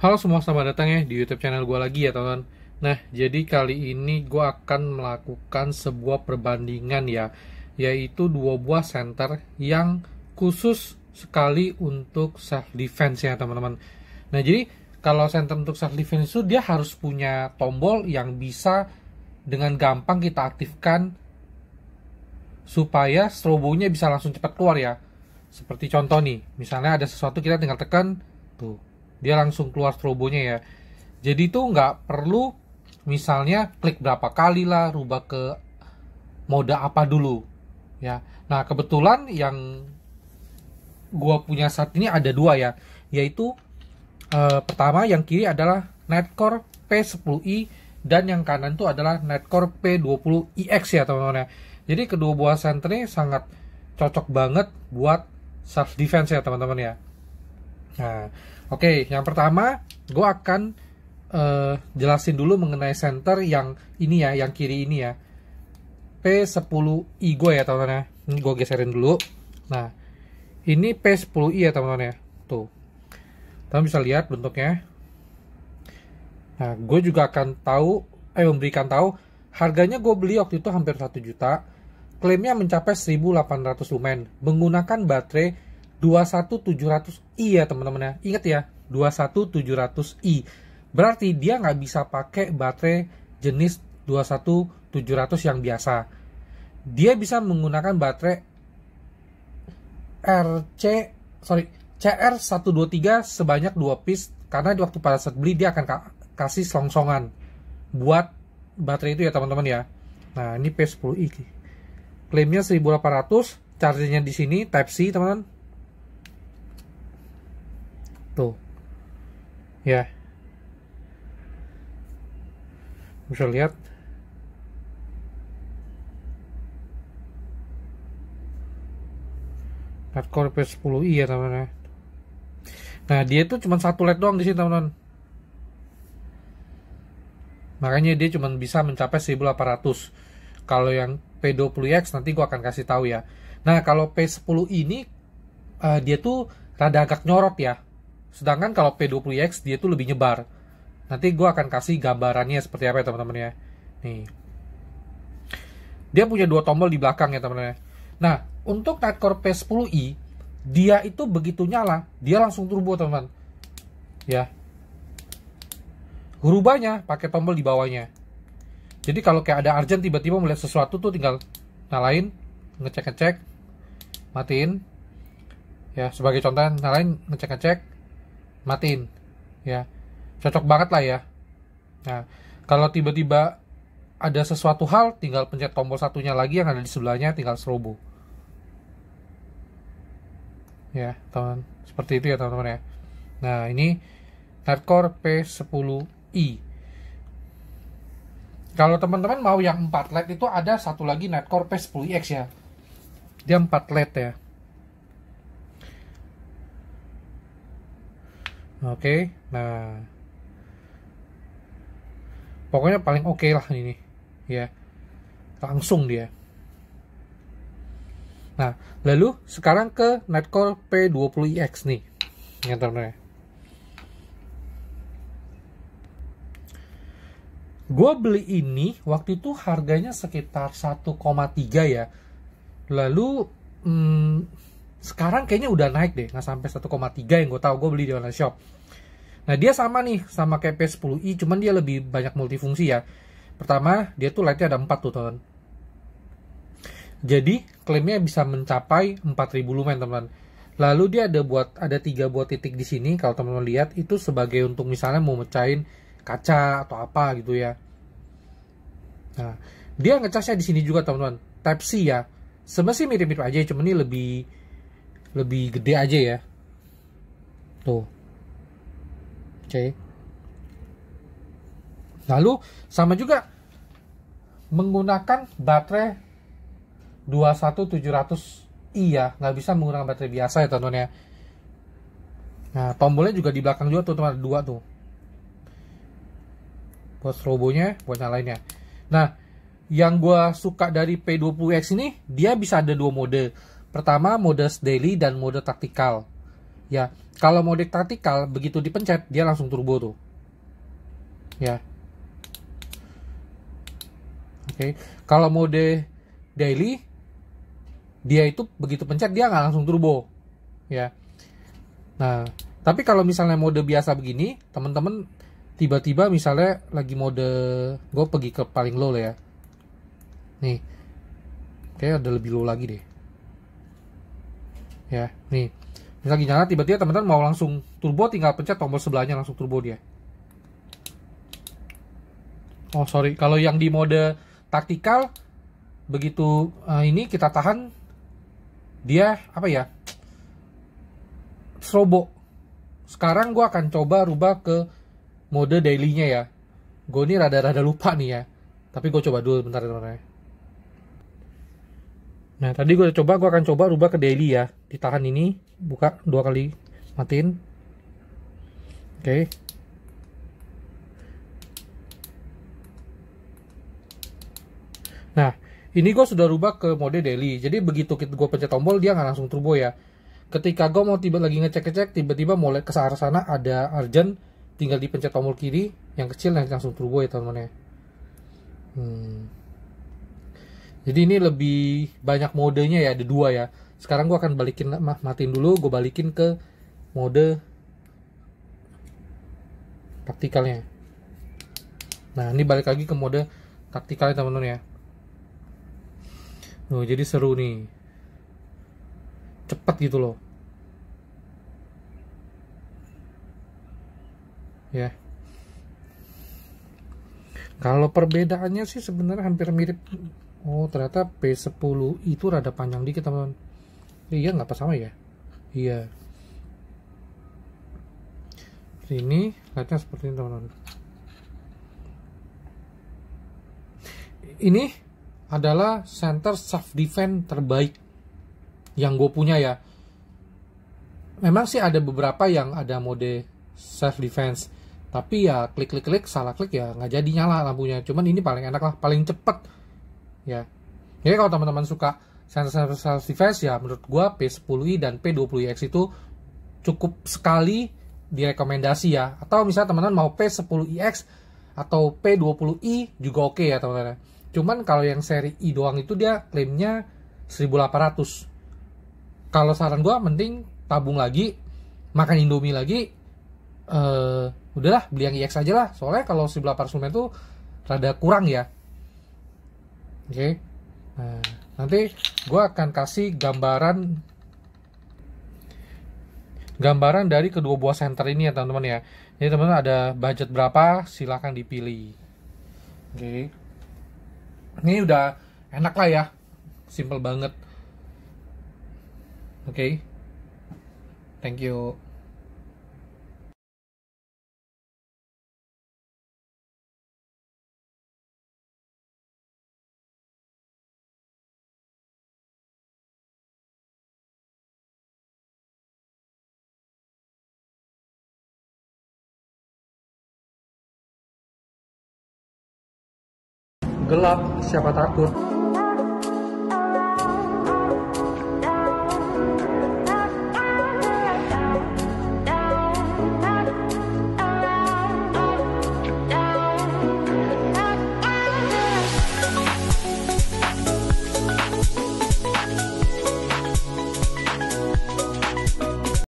Halo semua, selamat datang ya di YouTube channel gue lagi ya teman. teman Nah, jadi kali ini gue akan melakukan sebuah perbandingan ya, yaitu dua buah center yang khusus sekali untuk self defense ya teman-teman. Nah, jadi kalau center untuk self defense itu dia harus punya tombol yang bisa dengan gampang kita aktifkan supaya strobonya bisa langsung cepat keluar ya. Seperti contoh nih, misalnya ada sesuatu kita tinggal tekan tuh dia langsung keluar strobonya ya jadi itu nggak perlu misalnya klik berapa kali lah rubah ke mode apa dulu ya nah kebetulan yang gua punya saat ini ada dua ya yaitu eh, pertama yang kiri adalah Netcore P10i dan yang kanan itu adalah Netcore P20iX ya teman-teman ya jadi kedua buah senternya sangat cocok banget buat self defense ya teman-teman ya Nah, oke, okay, yang pertama gue akan uh, jelasin dulu mengenai center yang ini ya, yang kiri ini ya. P10i gue ya teman-teman ya. gue geserin dulu. Nah, ini P10i ya teman-teman ya. Tuh. Teman bisa lihat bentuknya. Nah, gue juga akan tahu eh memberikan tahu harganya gue beli waktu itu hampir 1 juta. Klaimnya mencapai 1800 lumen menggunakan baterai 21700i ya teman-teman ya. Ingat ya, 21700i. Berarti dia nggak bisa pakai baterai jenis 21700 yang biasa. Dia bisa menggunakan baterai RC sorry CR123 sebanyak 2 piece karena di waktu pada saat beli dia akan kasih selongsongan buat baterai itu ya teman-teman ya. Nah, ini P10i. Klaimnya 1800, chargernya di sini Type C, teman-teman ya bisa lihat empat core P10i iya, ya teman-teman nah dia itu cuma satu led doang di sini teman-teman makanya dia cuma bisa mencapai 1800 kalau yang P20X nanti gua akan kasih tahu ya nah kalau P10 ini uh, dia tuh rada agak nyorot ya Sedangkan kalau P20X dia tuh lebih nyebar. Nanti gue akan kasih gambarannya seperti apa ya teman-teman ya. Nih. Dia punya dua tombol di belakang ya teman-teman. Ya. Nah, untuk Nightcore P10i, dia itu begitu nyala, dia langsung turbo teman-teman. Ya. Hurubanya pakai tombol di bawahnya. Jadi kalau kayak ada Arjen tiba-tiba melihat sesuatu tuh tinggal nyalain, ngecek-ngecek, matiin. Ya, sebagai contoh nyalain, ngecek-ngecek, matiin ya cocok banget lah ya nah kalau tiba-tiba ada sesuatu hal tinggal pencet tombol satunya lagi yang ada di sebelahnya tinggal strobo ya teman seperti itu ya teman-teman ya nah ini Nightcore P10i kalau teman-teman mau yang 4 LED itu ada satu lagi Nightcore P10X ya dia 4 LED ya oke okay, nah pokoknya paling oke okay lah ini ya langsung dia nah lalu sekarang ke netcore p 20 X nih ya teman-teman gue beli ini waktu itu harganya sekitar 1,3 ya lalu hmm, sekarang kayaknya udah naik deh nggak sampai 1,3 yang gue tahu gue beli di online shop nah dia sama nih sama kayak P10i cuman dia lebih banyak multifungsi ya pertama dia tuh lightnya ada 4 tuh teman jadi klaimnya bisa mencapai 4000 lumen teman lalu dia ada buat ada tiga buat titik di sini kalau teman-teman lihat itu sebagai untuk misalnya mau mecahin kaca atau apa gitu ya nah dia ngecasnya di sini juga teman-teman Type C ya sebenarnya mirip-mirip aja cuman ini lebih lebih gede aja ya tuh oke lalu sama juga menggunakan baterai 21700i ya nggak bisa menggunakan baterai biasa ya teman-teman ya nah tombolnya juga di belakang juga tuh teman dua tuh buat strobonya buat nyalainnya nah yang gue suka dari P20X ini dia bisa ada dua mode Pertama, mode daily dan mode taktikal. Ya, kalau mode taktikal begitu dipencet dia langsung turbo tuh. Ya. Oke, okay. kalau mode daily dia itu begitu pencet dia nggak langsung turbo. Ya. Nah, tapi kalau misalnya mode biasa begini, teman-teman tiba-tiba misalnya lagi mode gue pergi ke paling low ya nih kayak ada lebih low lagi deh ya nih ini lagi nyala tiba-tiba teman-teman mau langsung turbo tinggal pencet tombol sebelahnya langsung turbo dia oh sorry kalau yang di mode taktikal begitu uh, ini kita tahan dia apa ya strobo sekarang gue akan coba rubah ke mode dailynya ya gue ini rada-rada lupa nih ya tapi gue coba dulu bentar teman-teman ya. Nah, tadi gue coba, gue akan coba rubah ke daily ya. Ditahan ini, buka dua kali, matiin. Oke. Okay. Nah, ini gue sudah rubah ke mode daily. Jadi begitu kita gue pencet tombol, dia nggak langsung turbo ya. Ketika gue mau tiba lagi ngecek-ngecek, tiba-tiba mulai ke arah sana ada urgent, tinggal dipencet tombol kiri, yang kecil yang langsung turbo ya teman-teman ya. Hmm jadi ini lebih banyak modenya ya ada dua ya sekarang gue akan balikin matiin dulu gue balikin ke mode taktikalnya nah ini balik lagi ke mode taktikalnya teman-teman ya Oh, jadi seru nih cepat gitu loh ya kalau perbedaannya sih sebenarnya hampir mirip oh ternyata p 10 itu rada panjang dikit teman-teman iya nggak apa sama ya iya ini lihatnya seperti ini teman-teman ini adalah center self defense terbaik yang gue punya ya memang sih ada beberapa yang ada mode self defense tapi ya klik klik klik salah klik ya nggak jadi nyala lampunya cuman ini paling enak lah paling cepat ya jadi kalau teman-teman suka sensor device ya menurut gua P10i dan p 20 ix itu cukup sekali direkomendasi ya atau misalnya teman-teman mau P10iX atau P20i juga oke ya teman-teman ya. cuman kalau yang seri i doang itu dia klaimnya 1800 kalau saran gua mending tabung lagi makan indomie lagi eh udahlah beli yang iX aja lah soalnya kalau 1800 itu rada kurang ya oke okay. nah, eh, nanti gue akan kasih gambaran gambaran dari kedua buah center ini ya teman-teman ya jadi teman-teman ada budget berapa silahkan dipilih oke okay. ini udah enak lah ya simple banget oke okay. thank you gelap, siapa takut.